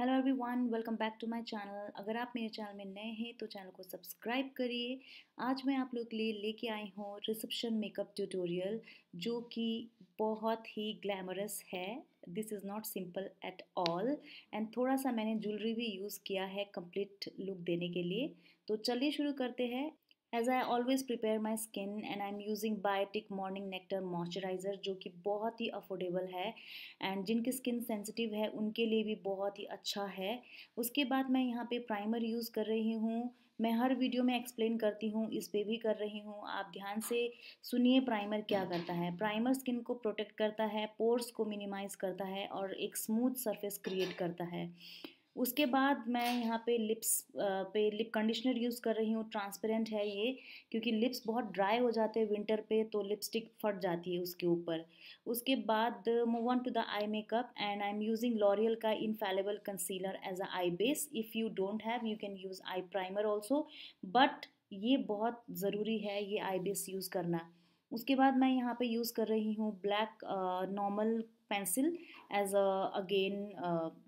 hello everyone welcome back to my channel अगर आप मेरे चैनल में नए हैं तो चैनल को सब्सक्राइब करिए आज मैं आप लोग के लिए लेके आई हूँ रिसेप्शन मेकअप ट्यूटोरियल जो कि बहुत ही ग्लैमरस है this is not simple at all and थोड़ा सा मैंने ज्वेलरी भी यूज़ किया है कंप्लीट लुक देने के लिए तो चलिए शुरू करते हैं as I always prepare my skin and I am using Biotique morning nectar moisturiser जो कि बहुत ही अफोर्डेबल है एंड जिनकी स्किन सेंसिटिव है उनके लिए भी बहुत ही अच्छा है उसके बाद मैं यहाँ पे प्राइमर यूज़ कर रही हूँ मैं हर वीडियो में एक्सप्लेन करती हूँ इस पर भी कर रही हूँ आप ध्यान से सुनिए प्राइमर क्या करता है प्राइमर स्किन को प्रोटेक्ट करता है पोर्स को मिनिमाइज़ करता है और एक स्मूथ सरफेस क्रिएट करता है उसके बाद मैं यहाँ पे लिप्स पे लिप कंडीशनर यूज़ कर रही हूँ ट्रांसपेरेंट है ये क्योंकि लिप्स बहुत ड्राई हो जाते हैं विंटर पे तो लिपस्टिक फट जाती है उसके ऊपर उसके बाद move on to the eye makeup and I am using L'Oreal का infallible concealer as a eye base if you don't have you can use eye primer also but ये बहुत ज़रूरी है ये आई बेस यूज़ करना उसके बाद मैं यहाँ पे यूज़ कर रही हूँ black normal pencil as again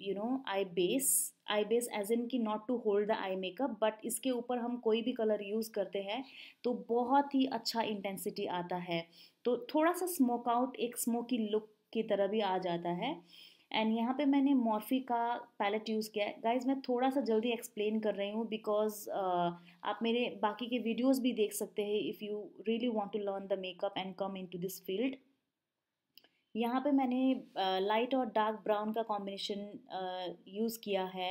you know eye base eye base as in key not to hold the eye makeup but इसके ऊपर हम कोई भी कलर यूज़ करते हैं तो बहुत ही अच्छा इंटेंसिटी आता है तो थोड़ा सा स्मोक आउट एक स्मोकी लुक की तरह भी आ जाता है एंड यहाँ पे मैंने मॉर्फी का पैलेट यूज़ किया है गाइज मैं थोड़ा सा जल्दी एक्सप्लेन कर रही हूँ बिकॉज uh, आप मेरे बाकी के वीडियोज़ भी देख सकते हैं if you really want to learn the makeup and come in to this field यहाँ पे मैंने लाइट और डार्क ब्राउन का कॉम्बिनेशन यूज़ किया है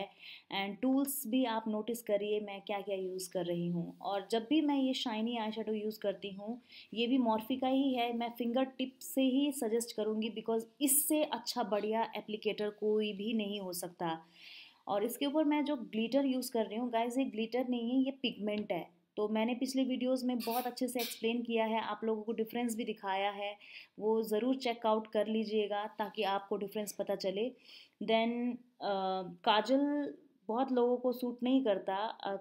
एंड टूल्स भी आप नोटिस करिए मैं क्या क्या यूज़ कर रही हूँ और जब भी मैं ये शाइनी आई यूज़ करती हूँ ये भी मॉर्फी का ही है मैं फिंगर टिप से ही सजेस्ट करूँगी बिकॉज इससे अच्छा बढ़िया एप्लीकेटर कोई भी नहीं हो सकता और इसके ऊपर मैं जो ग्लीटर यूज़ कर रही हूँ गाइज ये ग्लीटर नहीं है ये पिगमेंट है तो मैंने पिछले वीडियोस में बहुत अच्छे से एक्सप्लेन किया है आप लोगों को डिफरेंस भी दिखाया है वो ज़रूर चेकआउट कर लीजिएगा ताकि आपको डिफरेंस पता चले देन काजल बहुत लोगों को सूट नहीं करता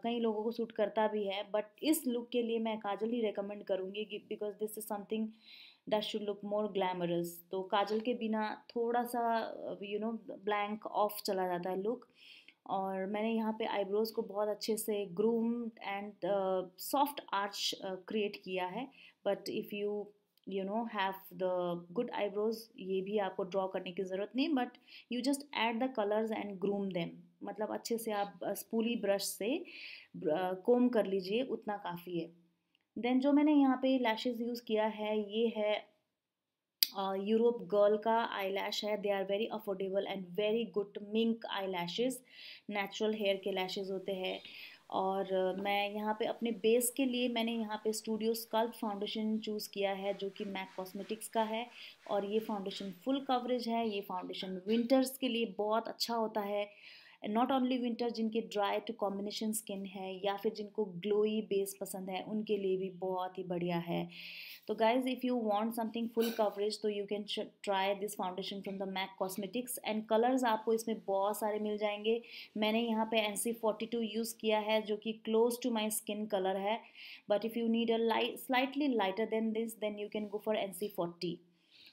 कई लोगों को सूट करता भी है बट इस लुक के लिए मैं काजल ही रिकमेंड करूँगी because this is something that should look more glamorous तो काजल के बिना थोड़ा सा यू नो ब्लैंक ऑफ चला जाता है लुक और मैंने यहाँ पे आईब्रोज़ को बहुत अच्छे से groomed and soft arch create किया है but if you you know have the good eyebrows ये भी आपको ड्रॉ करने की ज़रूरत नहीं but you just add the colours and groom them मतलब अच्छे से आप स्पूली uh, ब्रश से कोम uh, कर लीजिए उतना काफ़ी है देन जो मैंने यहाँ पे लैशेस यूज़ किया है ये है यूरोप uh, गर्ल का आई लैश है they are very affordable and very good mink eyelashes natural hair के लैशेज होते हैं और मैं यहाँ पे अपने बेस के लिए मैंने यहाँ पे स्टूडियो स्कल्प फाउंडेशन चूज़ किया है जो कि मैक कॉस्मेटिक्स का है और ये फाउंडेशन फुल कवरेज है ये फाउंडेशन विंटर्स के लिए बहुत अच्छा होता है एंड नॉट ओनली विंटर जिनके ड्राई टू कॉम्बिनेशन स्किन है या फिर जिनको ग्लोई बेस पसंद है उनके लिए भी बहुत ही बढ़िया है तो guys if you want something full coverage तो you can try this foundation from the MAC cosmetics and colours आपको इसमें बहुत सारे मिल जाएंगे मैंने यहाँ पे N C forty two use किया है जो कि close to my skin colour है but if you need a light slightly lighter than this then you can go for N C forty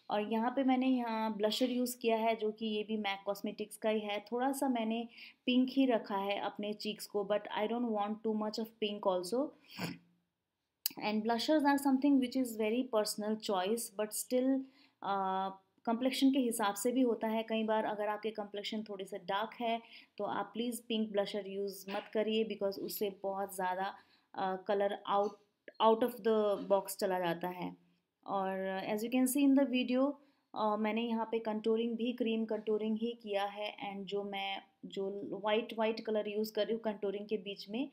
और यहाँ पे मैंने यहाँ ब्लशर यूज़ किया है जो कि ये भी मैक कॉस्मेटिक्स का ही है थोड़ा सा मैंने पिंक ही रखा है अपने चीक्स को but I don't want too much of pink also and blushers are something which is very personal choice but still complexion के हिसाब से भी होता है कई बार अगर आपके कम्प्लेक्शन थोड़े से डार्क है तो आप प्लीज़ पिंक ब्लशर यूज़ मत करिए बिकॉज उससे बहुत ज़्यादा colour out out of the box चला जाता है और as you can see in the video मैंने यहाँ पे कंटूरिंग भी क्रीम कंटूरिंग ही किया है एंड जो मैं जो वाइट वाइट कलर यूज़ कर रही हूँ कंटूरिंग के बीच में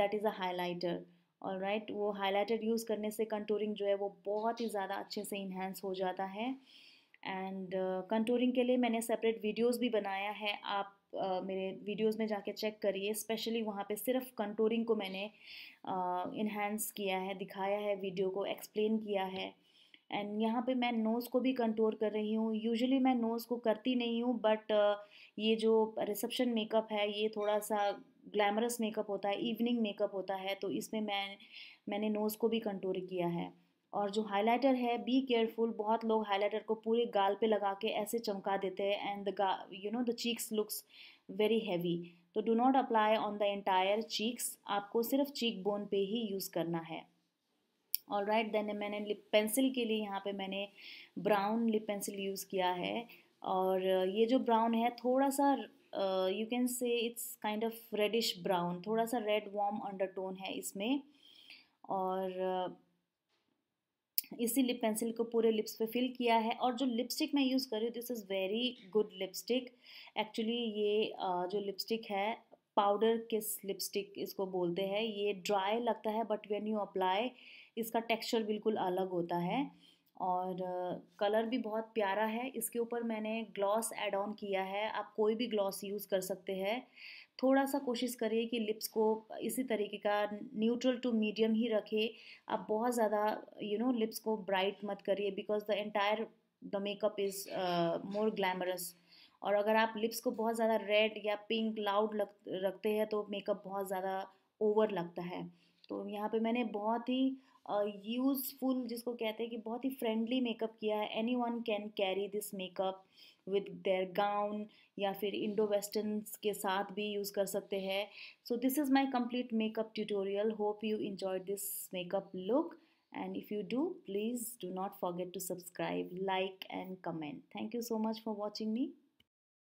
दैट इज़ अ हाईलाइटर और राइट वो हाईलाइटर यूज़ करने से कंटूरिंग जो है वो बहुत ही ज़्यादा अच्छे से इन्हेंस हो जाता है एंड कंटूरिंग uh, के लिए मैंने सेपरेट वीडियोस भी बनाया है आप uh, मेरे वीडियोस में जाके चेक करिए स्पेशली वहाँ पे सिर्फ कंटूरिंग को मैंने इन्हेंस uh, किया है दिखाया है वीडियो को एक्सप्लेन किया है एंड यहाँ पे मैं नोज़ को भी कंट्रोल कर रही हूँ यूजुअली मैं नोज़ को करती नहीं हूँ बट uh, ये जो रिसेप्शन मेकअप है ये थोड़ा सा ग्लैमरस मेकअप होता है इवनिंग मेकअप होता है तो इसमें मैं मैंने नोज़ को भी कंट्रोल किया है और जो हाइलाइटर है बी केयरफुल बहुत लोग हाइलाइटर को पूरे गाल पे लगा के ऐसे चमका देते हैं and the you know the cheeks looks very heavy तो do not apply on the entire cheeks आपको सिर्फ चीक बोन पे ही यूज़ करना है ऑल राइट देन मैंने लिप पेंसिल के लिए यहाँ पे मैंने ब्राउन लिप पेंसिल यूज़ किया है और ये जो ब्राउन है थोड़ा सा you can say it's kind of reddish brown थोड़ा सा रेड वार्म अंडरटोन है इसमें और इसी लिप पेंसिल को पूरे लिप्स पे फिल किया है और जो लिपस्टिक मैं यूज़ कर रही हूँ this is very good lipstick actually ये जो लिपस्टिक है पाउडर किस लिपस्टिक इसको बोलते हैं ये ड्राई लगता है बट वेन यू अप्लाई इसका टेक्सचर बिल्कुल अलग होता है और कलर भी बहुत प्यारा है इसके ऊपर मैंने ग्लॉस एड ऑन किया है आप कोई भी ग्लॉस यूज़ कर सकते हैं थोड़ा सा कोशिश करिए कि लिप्स को इसी तरीके का न्यूट्रल टू मीडियम ही रखें आप बहुत ज़्यादा यू नो लिप्स को ब्राइट मत करिए because the entire the makeup is more glamorous और अगर आप लिप्स को बहुत ज़्यादा रेड या पिंक लाउड लग रखते हैं तो मेकअप बहुत ज़्यादा ओवर लगता है तो यहाँ पे मैंने बहुत ही यूज़फुल जिसको कहते हैं कि बहुत ही फ्रेंडली मेकअप किया है anyone can carry this makeup with their gown या फिर इंडो वेस्टर्न के साथ भी यूज़ कर सकते हैं so this is my complete makeup tutorial hope you enjoy this makeup look and if you do please do not forget to subscribe like and comment thank you so much for watching me